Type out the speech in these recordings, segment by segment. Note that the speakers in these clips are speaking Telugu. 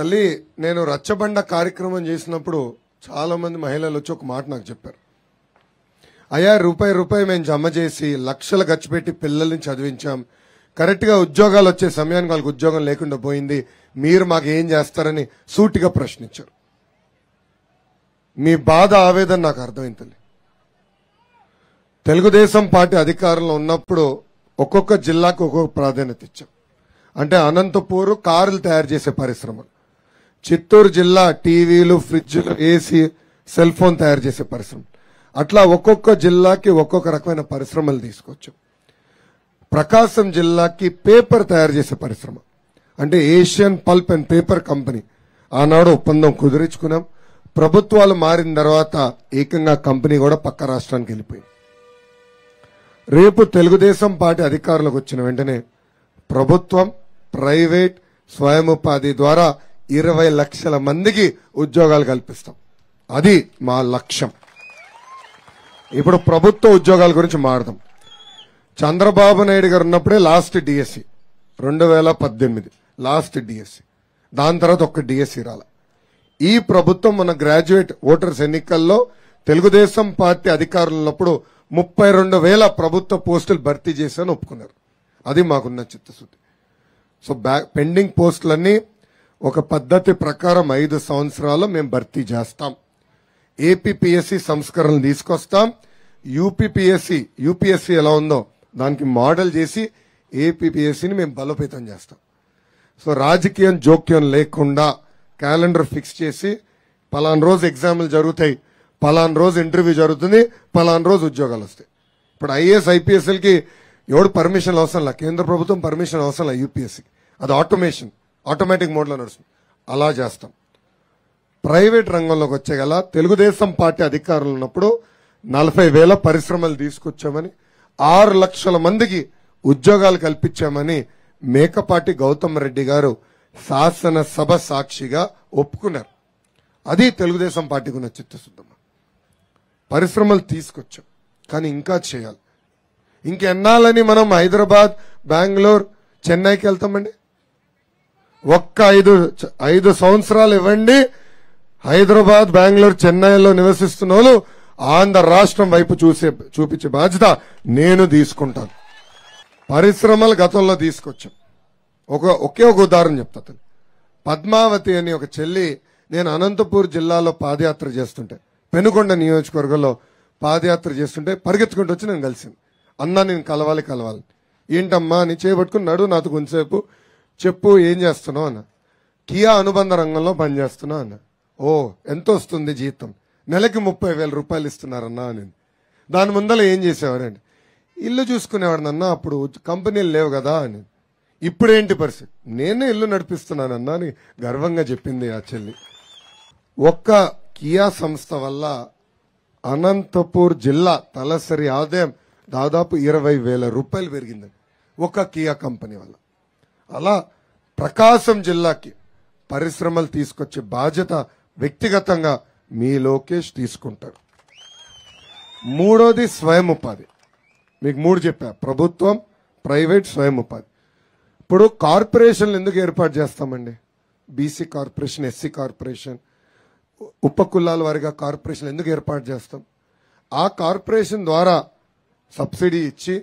తల్లి నేను రచ్చబండ కార్యక్రమం చేసినప్పుడు చాలామంది మహిళలు వచ్చి ఒక మాట నాకు చెప్పారు అయ్యా రూపాయి రూపాయి మేము జమ చేసి లక్షలు ఖర్చు పెట్టి పిల్లల్ని చదివించాం కరెక్ట్గా ఉద్యోగాలు వచ్చే సమయానికి వాళ్ళకి ఉద్యోగం లేకుండా పోయింది మీరు మాకు ఏం చేస్తారని సూటిగా ప్రశ్నించారు మీ బాధ ఆవేదన నాకు అర్థమైంది తల్లి తెలుగుదేశం పార్టీ అధికారంలో ఉన్నప్పుడు ఒక్కొక్క జిల్లాకు ఒక్కొక్క ప్రాధాన్యత ఇచ్చాం అంటే అనంతపూర్ కారులు తయారు చేసే పరిశ్రమలు చిత్తూరు జిల్లా టీవీలు ఫ్రిడ్జ్లు ఏసీ సెల్ ఫోన్ తయారు చేసే పరిశ్రమ అట్లా ఒక్కొక్క జిల్లాకి ఒక్కొక్క రకమైన పరిశ్రమలు తీసుకోవచ్చు ప్రకాశం జిల్లాకి పేపర్ తయారు చేసే పరిశ్రమ అంటే Asian pulp and paper company ఆనాడు ఒప్పందం కుదిరించుకున్నాం ప్రభుత్వాలు మారిన తర్వాత ఏకంగా కంపెనీ కూడా పక్క రాష్ట్రానికి వెళ్ళిపోయింది రేపు తెలుగుదేశం పార్టీ అధికారులకు వచ్చిన వెంటనే ప్రభుత్వం ప్రైవేట్ స్వయం ఉపాధి ద్వారా ఇరవై లక్షల మందికి ఉద్యోగాలు కల్పిస్తాం అది మా లక్ష్యం ఇప్పుడు ప్రభుత్వ ఉద్యోగాల గురించి మాడదాం చంద్రబాబు నాయుడు గారు ఉన్నప్పుడే లాస్ట్ డిఎస్సి e. రెండు వేల పద్దెనిమిది లాస్ట్ డిఎస్సి e. దాని తర్వాత ఒక్క డిఎస్సి e రాల ఈ ప్రభుత్వం మన గ్రాడ్యుయేట్ ఓటర్స్ ఎన్నికల్లో తెలుగుదేశం పార్టీ అధికారులు ఉన్నప్పుడు ముప్పై రెండు వేల ప్రభుత్వ పోస్టులు భర్తీ చేశారని ఒప్పుకున్నారు అది మాకున్న చిత్తశుద్ధి సో బ్యా పెండింగ్ పోస్టులన్నీ ఒక పద్ధతి ప్రకారం ఐదు సంవత్సరాలు మేము భర్తీ చేస్తాం ఏపీపీఎస్సి సంస్కరణలు తీసుకొస్తాం యూపీపీఎస్సి యూపీఎస్సి ఎలా ఉందో దానికి మోడల్ చేసి ఏపీపీఎస్సిని మేము బలోపేతం చేస్తాం సో రాజకీయం జోక్యం లేకుండా క్యాలెండర్ ఫిక్స్ చేసి పలానా రోజు ఎగ్జామ్లు జరుగుతాయి పలానా రోజు ఇంటర్వ్యూ జరుగుతుంది పలానా రోజు ఉద్యోగాలు వస్తాయి ఇప్పుడు ఐఏఎస్ ఐపీఎస్ఎల్కి ఎవడు పర్మిషన్ అవసరం లే కేంద్ర ప్రభుత్వం పర్మిషన్ అవసరం లే యూపీఎస్సీకి అది ఆటోమేషన్ ఆటోమేటిక్ మోడ్లో నడుస్తుంది అలా చేస్తాం ప్రైవేట్ రంగంలోకి వచ్చేగల తెలుగుదేశం పార్టీ అధికారులు ఉన్నప్పుడు నలభై వేల పరిశ్రమలు తీసుకొచ్చామని ఆరు లక్షల మందికి ఉద్యోగాలు కల్పించామని మేకపాటి గౌతమ్ రెడ్డి గారు శాసనసభ సాక్షిగా ఒప్పుకున్నారు అది తెలుగుదేశం పార్టీకి ఉన్న చిత్తశుద్ధమ్మ పరిశ్రమలు తీసుకొచ్చాం కానీ ఇంకా చేయాలి ఇంకెన్నాళ్ళని మనం హైదరాబాద్ బెంగళూరు చెన్నైకి వెళ్తామండి ఒక్క ఐదు ఐదు సంవత్సరాలు ఇవ్వండి హైదరాబాద్ బెంగళూరు చెన్నైలో నివసిస్తున్న వాళ్ళు ఆంధ్ర రాష్ట్రం వైపు చూసే చూపించే బాధ్యత నేను తీసుకుంటాను పరిశ్రమలు గతంలో తీసుకొచ్చాం ఒక ఒకే ఒక ఉదాహరణ చెప్తా పద్మావతి అని ఒక చెల్లి నేను అనంతపూర్ జిల్లాలో పాదయాత్ర చేస్తుంటే పెనుకొండ నియోజకవర్గంలో పాదయాత్ర చేస్తుంటే పరిగెత్తుకుంటూ వచ్చి నేను కలిసింది అన్నా నేను కలవాలి కలవాలి ఏంటమ్మా అని చేపట్టుకుని నడు నాతో కొంతసేపు చెప్పు ఏం చేస్తున్నావు అన్న కియా అనుబంధ రంగంలో పనిచేస్తున్నా అన్న ఓ ఎంత వస్తుంది జీతం నెలకి ముప్పై వేల రూపాయలు ఇస్తున్నారన్నా అని దాని ముందర ఏం చేసేవారండి ఇల్లు చూసుకునేవాడినన్నా అప్పుడు కంపెనీలు లేవు కదా అని ఇప్పుడేంటి పరిస్థితి నేనే ఇల్లు నడిపిస్తున్నానన్నా అని గర్వంగా చెప్పింది ఆ చెల్లి ఒక్క కియా సంస్థ వల్ల అనంతపూర్ జిల్లా తలసరి ఆదాయం దాదాపు ఇరవై వేల రూపాయలు పెరిగిందండి ఒక కియా కంపెనీ వల్ల అలా ప్రకాశం జిల్లాకి పరిశ్రమలు తీసుకొచ్చే బాధ్యత వ్యక్తిగతంగా మీ లోకేష్ తీసుకుంటారు మూడోది స్వయం ఉపాధి మీకు మూడు చెప్పా ప్రభుత్వం ప్రైవేట్ స్వయం ఉపాధి ఇప్పుడు కార్పొరేషన్లు ఎందుకు ఏర్పాటు చేస్తామండి బీసీ కార్పొరేషన్ ఎస్సీ కార్పొరేషన్ ఉప కులాల వారిగా కార్పొరేషన్ ఎందుకు ఏర్పాటు చేస్తాం ఆ కార్పొరేషన్ ద్వారా సబ్సిడీ ఇచ్చి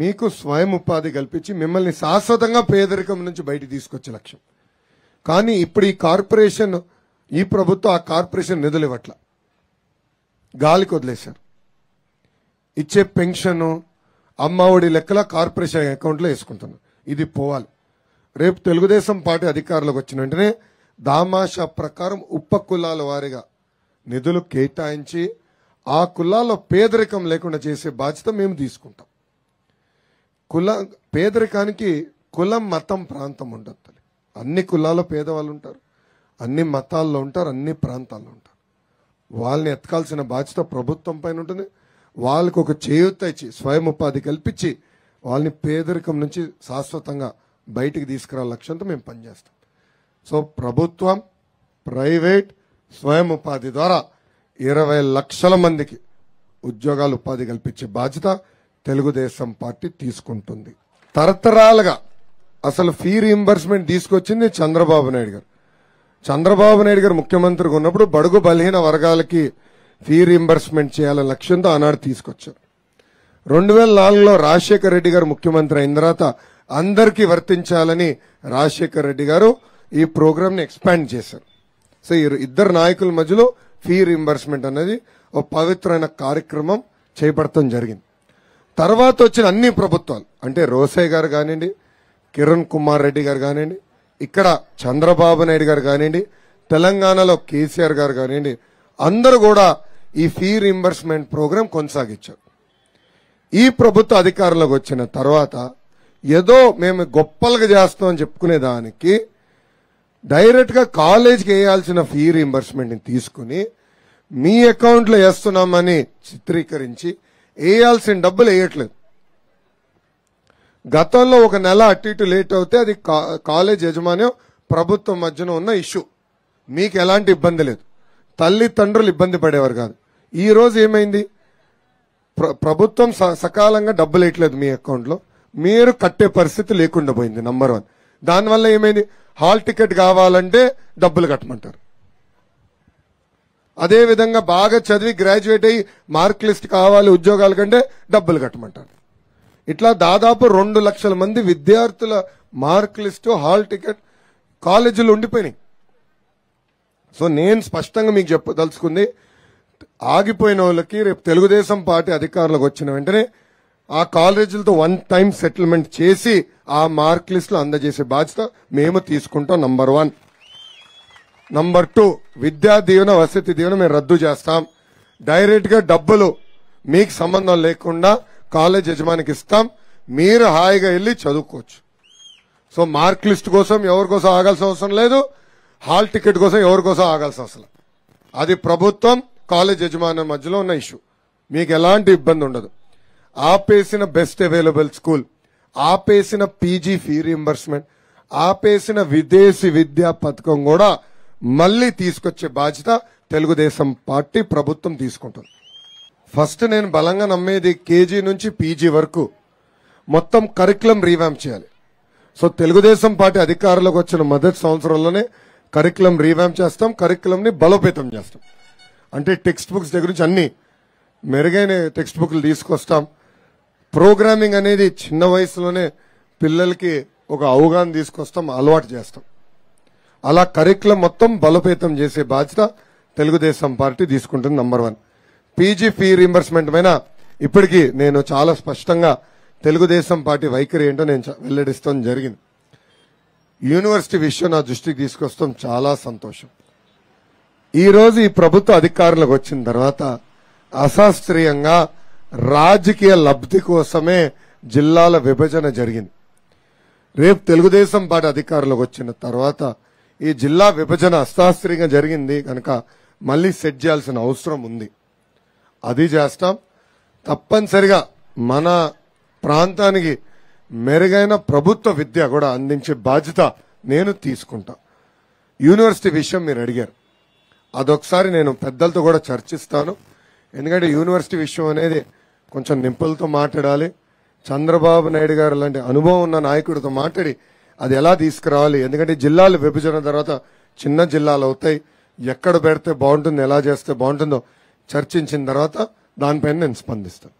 మీకు స్వయం ఉపాధి కల్పించి మిమ్మల్ని శాశ్వతంగా పేదరికం నుంచి బయట తీసుకొచ్చే లక్ష్యం కానీ ఇప్పుడు ఈ కార్పొరేషన్ ఈ ప్రభుత్వం ఆ కార్పొరేషన్ నిధులు ఇవ్వట్ల గాలికి వదిలేశారు ఇచ్చే పెన్షన్ అమ్మఒడి లెక్కల కార్పొరేషన్ అకౌంట్లో వేసుకుంటున్నారు ఇది పోవాలి రేపు తెలుగుదేశం పార్టీ అధికారులకు వచ్చిన వెంటనే దామాషా ప్రకారం ఉప కులాల వారిగా నిధులు కేటాయించి ఆ కులాల్లో పేదరికం లేకుండా చేసే బాధ్యత మేము తీసుకుంటాం కుల పేదరికానికి కులం మతం ప్రాంతం ఉండద్దు అన్ని కులాల్లో పేదవాళ్ళు ఉంటారు అన్ని మతాల్లో ఉంటారు అన్ని ప్రాంతాల్లో ఉంటారు వాళ్ళని ఎతకాల్సిన బాధ్యత ప్రభుత్వం పైన ఉంటుంది వాళ్ళకు ఒక చేయూత ఇచ్చి స్వయం ఉపాధి కల్పించి వాళ్ళని పేదరికం నుంచి శాశ్వతంగా బయటికి తీసుకురావాల లక్ష్యంతో మేము పనిచేస్తాం సో ప్రభుత్వం ప్రైవేట్ స్వయం ఉపాధి ద్వారా ఇరవై లక్షల మందికి ఉద్యోగాలు ఉపాధి కల్పించే బాధ్యత తెలుగుదేశం పార్టీ తీసుకుంటుంది తరతరాలుగా అసలు ఫీ రీఎంబర్స్మెంట్ తీసుకొచ్చింది చంద్రబాబు నాయుడు గారు చంద్రబాబు నాయుడు గారు ముఖ్యమంత్రిగా ఉన్నప్పుడు బడుగు బలహీన వర్గాలకి ఫీ రీఎంబర్స్మెంట్ చేయాలనే లక్ష్యంతో ఆనాడు తీసుకొచ్చారు రెండు వేల నాలుగులో రాజశేఖర రెడ్డి గారు ముఖ్యమంత్రి అయిన తర్వాత అందరికీ వర్తించాలని రాజశేఖర రెడ్డి గారు ఈ ప్రోగ్రామ్ని ఎక్స్పాండ్ చేశారు సో ఈ ఇద్దరు నాయకుల మధ్యలో ఫీ రీఎంబర్స్మెంట్ అనేది ఒక పవిత్రమైన కార్యక్రమం చేపడటం జరిగింది తర్వాత వచ్చిన అన్ని ప్రభుత్వాలు అంటే రోసే గారు కానివ్వండి కిరణ్ కుమార్ రెడ్డి గారు కానివ్వండి ఇక్కడ చంద్రబాబు నాయుడు గారు కానివ్వండి తెలంగాణలో కేసీఆర్ గారు కానివ్వండి అందరూ కూడా ఈ ఫీ రింబర్స్మెంట్ ప్రోగ్రాం కొనసాగించారు ఈ ప్రభుత్వ అధికారంలోకి వచ్చిన తర్వాత ఏదో మేము గొప్పలుగా చేస్తామని చెప్పుకునే దానికి డైరెక్ట్గా కాలేజ్కి వేయాల్సిన ఫీ రీంబర్స్మెంట్ని తీసుకుని మీ అకౌంట్లో వేస్తున్నామని చిత్రీకరించి వేయాల్సిన డబ్బులు వేయట్లేదు గతంలో ఒక నెల అటు ఇటు లేట్ అవుతే అది కాలేజ్ యజమాన్యం ప్రభుత్వం మధ్యన ఉన్న ఇష్యూ మీకు ఎలాంటి ఇబ్బంది లేదు తల్లిదండ్రులు ఇబ్బంది పడేవారు కాదు ఈరోజు ఏమైంది ప్రభుత్వం సకాలంగా డబ్బులు వేయట్లేదు మీ అకౌంట్లో మీరు కట్టే పరిస్థితి లేకుండా పోయింది నంబర్ వన్ దానివల్ల ఏమైంది హాల్ టికెట్ కావాలంటే డబ్బులు కట్టమంటారు అదేవిధంగా బాగా చదివి గ్రాడ్యుయేట్ అయ్యి మార్క్ లిస్ట్ కావాలి ఉద్యోగాల కంటే డబ్బులు కట్టమంటారు ఇట్లా దాదాపు రెండు లక్షల మంది విద్యార్థుల మార్క్ లిస్టు హాల్ టికెట్ కాలేజీలు ఉండిపోయినాయి సో నేను స్పష్టంగా మీకు చెప్పదలుచుకుంది ఆగిపోయిన వాళ్ళకి రేపు తెలుగుదేశం పార్టీ అధికారులకు వచ్చిన వెంటనే ఆ కాలేజీలతో వన్ టైం సెటిల్మెంట్ చేసి ఆ మార్క్ లిస్టులు అందజేసే బాధ్యత మేము తీసుకుంటాం నంబర్ వన్ నంబర్ టూ విద్యా దీవెన వసతి దీవెన మేము రద్దు చేస్తాం డైరెక్ట్గా డబ్బులు మీకు సంబంధం లేకుండా కాలేజ్ యజమానికి ఇస్తాం మీరు హాయిగా వెళ్ళి చదువుకోవచ్చు సో మార్క్ లిస్ట్ కోసం ఎవరి కోసం ఆగాల్సిన అవసరం లేదు హాల్ టికెట్ కోసం ఎవరి కోసం ఆగాల్సిన అవసరం అది ప్రభుత్వం కాలేజ్ యజమాని మధ్యలో ఉన్న ఇష్యూ మీకు ఎలాంటి ఇబ్బంది ఉండదు ఆపేసిన బెస్ట్ అవైలబుల్ స్కూల్ ఆపేసిన పీజీ ఫీ రీఎంబర్స్మెంట్ ఆపేసిన విదేశీ విద్యా పథకం కూడా మళ్ళీ తీసుకొచ్చే బాధ్యత తెలుగుదేశం పార్టీ ప్రభుత్వం తీసుకుంటుంది ఫస్ట్ నేను బలంగా నమ్మేది కేజీ నుంచి పీజీ వరకు మొత్తం కరికులం రీవ్యాంప్ చేయాలి సో తెలుగుదేశం పార్టీ అధికారంలోకి వచ్చిన మొదటి సంవత్సరంలోనే కరికులం రీవ్యాంప్ చేస్తాం ని బలోపేతం చేస్తాం అంటే టెక్స్ట్ బుక్స్ దగ్గర నుంచి అన్ని మెరుగైన టెక్స్ట్ బుక్లు తీసుకొస్తాం ప్రోగ్రామింగ్ అనేది చిన్న వయసులోనే పిల్లలకి ఒక అవగాహన తీసుకొస్తాం అలవాటు చేస్తాం అలా కరికులం మొత్తం బలోపేతం చేసే బాధ్యత తెలుగుదేశం పార్టీ తీసుకుంటుంది number one PG fee reimbursement పైన ఇప్పటికీ నేను చాలా స్పష్టంగా తెలుగుదేశం పార్టీ వైఖరి ఏంటో నేను వెల్లడిస్తాం జరిగింది యూనివర్సిటీ విషయం నా దృష్టికి తీసుకొస్తాం చాలా సంతోషం ఈరోజు ఈ ప్రభుత్వ అధికారులకు వచ్చిన తర్వాత అశాస్త్రీయంగా రాజకీయ లబ్ది కోసమే జిల్లాల విభజన జరిగింది రేపు తెలుగుదేశం పార్టీ అధికారులకు వచ్చిన తర్వాత ఈ జిల్లా విభజన అస్తాస్త్రీగా జరిగింది కనుక మళ్ళీ సెట్ చేయాల్సిన అవసరం ఉంది అది చేస్తాం తప్పనిసరిగా మన ప్రాంతానికి మెరుగైన ప్రభుత్వ విద్య కూడా అందించే బాధ్యత నేను తీసుకుంటా యూనివర్సిటీ విషయం మీరు అడిగారు అదొకసారి నేను పెద్దలతో కూడా చర్చిస్తాను ఎందుకంటే యూనివర్సిటీ విషయం అనేది కొంచెం నింపులతో మాట్లాడాలి చంద్రబాబు నాయుడు గారు లాంటి అనుభవం ఉన్న నాయకుడితో మాట్లాడి అది ఎలా తీసుకురావాలి ఎందుకంటే జిల్లాలు విభజన తర్వాత చిన్న జిల్లాలు అవుతాయి ఎక్కడ పెడితే బాగుంటుంది ఎలా చేస్తే బాగుంటుందో చర్చించిన తర్వాత దానిపైన నేను స్పందిస్తాను